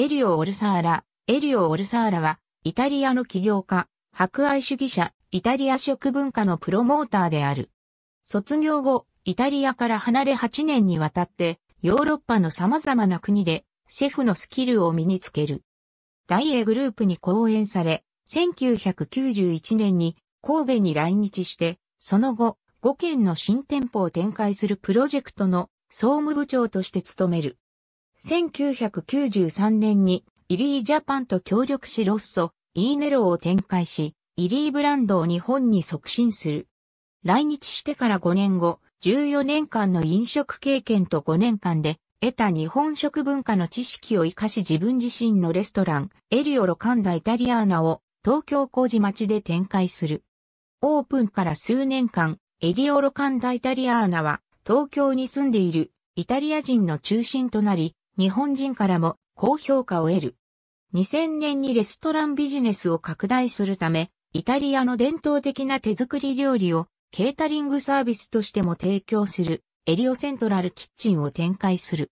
エリオ・オルサーラ。エリオ・オルサーラは、イタリアの起業家、博愛主義者、イタリア食文化のプロモーターである。卒業後、イタリアから離れ8年にわたって、ヨーロッパの様々な国で、シェフのスキルを身につける。大英グループに講演され、1991年に神戸に来日して、その後、5件の新店舗を展開するプロジェクトの総務部長として務める。1993年にイリージャパンと協力しロッソ、イーネロを展開し、イリーブランドを日本に促進する。来日してから5年後、14年間の飲食経験と5年間で得た日本食文化の知識を活かし自分自身のレストラン、エリオロカンダイタリアーナを東京工事町で展開する。オープンから数年間、エリオロカンダイタリアーナは東京に住んでいるイタリア人の中心となり、日本人からも高評価を得る。2000年にレストランビジネスを拡大するため、イタリアの伝統的な手作り料理をケータリングサービスとしても提供するエリオセントラルキッチンを展開する。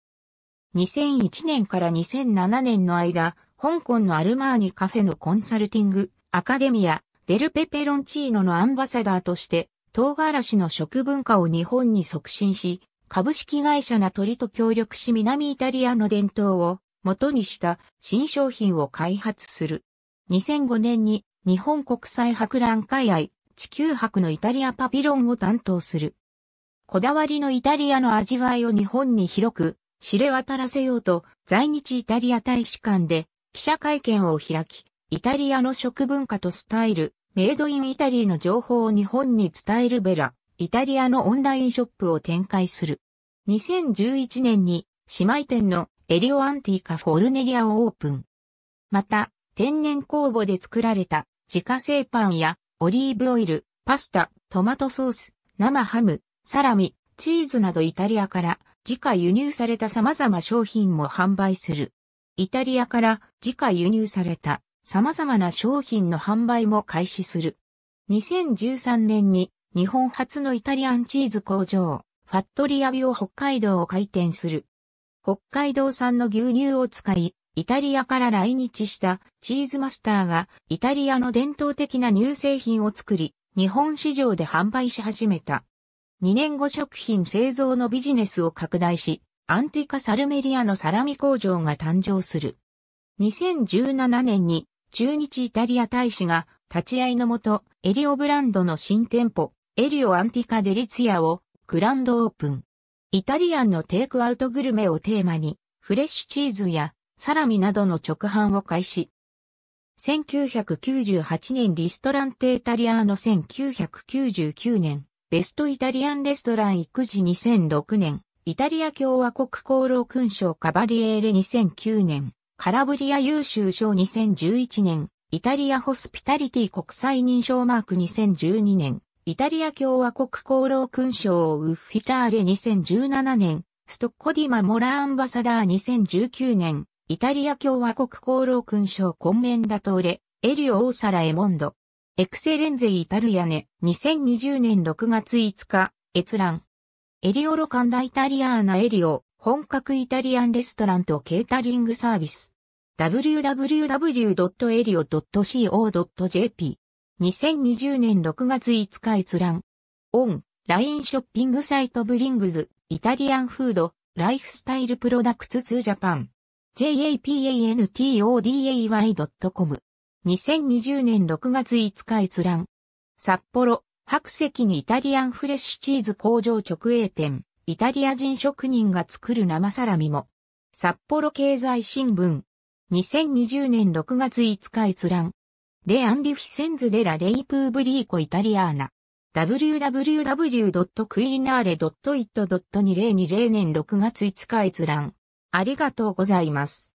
2001年から2007年の間、香港のアルマーニカフェのコンサルティング、アカデミア、デルペペロンチーノのアンバサダーとして、唐辛子の食文化を日本に促進し、株式会社ナトリと協力し南イタリアの伝統を元にした新商品を開発する。2005年に日本国際博覧会愛地球博のイタリアパピロンを担当する。こだわりのイタリアの味わいを日本に広く知れ渡らせようと在日イタリア大使館で記者会見を開き、イタリアの食文化とスタイル、メイドインイタリーの情報を日本に伝えるベラ、イタリアのオンラインショップを展開する。2011年に姉妹店のエリオアンティーカフォルネリアをオープン。また、天然酵母で作られた自家製パンやオリーブオイル、パスタ、トマトソース、生ハム、サラミ、チーズなどイタリアから自家輸入された様々商品も販売する。イタリアから自家輸入された様々な商品の販売も開始する。2013年に日本初のイタリアンチーズ工場、ファットリアビオ北海道を開店する。北海道産の牛乳を使い、イタリアから来日したチーズマスターがイタリアの伝統的な乳製品を作り、日本市場で販売し始めた。2年後食品製造のビジネスを拡大し、アンティカ・サルメリアのサラミ工場が誕生する。2017年に中日イタリア大使が立ち会いのもと、エリオブランドの新店舗、エリオ・アンティカ・デリツィアをグランドオープン。イタリアンのテイクアウトグルメをテーマに、フレッシュチーズやサラミなどの直販を開始。1998年リストランテイタリアーノ1999年、ベストイタリアンレストラン育児2006年、イタリア共和国功労勲章カバリエーレ2009年、カラブリア優秀賞2011年、イタリアホスピタリティ国際認証マーク2012年、イタリア共和国功労勲章をウッフィターレ2017年、ストッコディマ・モラ・アンバサダー2019年、イタリア共和国功労勲章コンメンダトーレ、エリオ・オーサラ・エモンド。エクセレンゼ・イタリアネ、2020年6月5日、閲覧。エリオロカンダ・イタリアーナ・エリオ、本格イタリアンレストランとケータリングサービス。www.elio.co.jp 2020年6月5日閲覧。オン、LINE ショッピングサイトブリングズ、イタリアンフード、ライフスタイルプロダクツージャパン。japantoday.com。2020年6月5日閲覧。札幌、白石にイタリアンフレッシュチーズ工場直営店、イタリア人職人が作る生サラミも。札幌経済新聞。2020年6月5日閲覧。レアンリフィセンズデラレイプーブリーコイタリアーナ。w w w q u ー e n a r e i t 2 0 2 0年6月5日閲覧。ありがとうございます。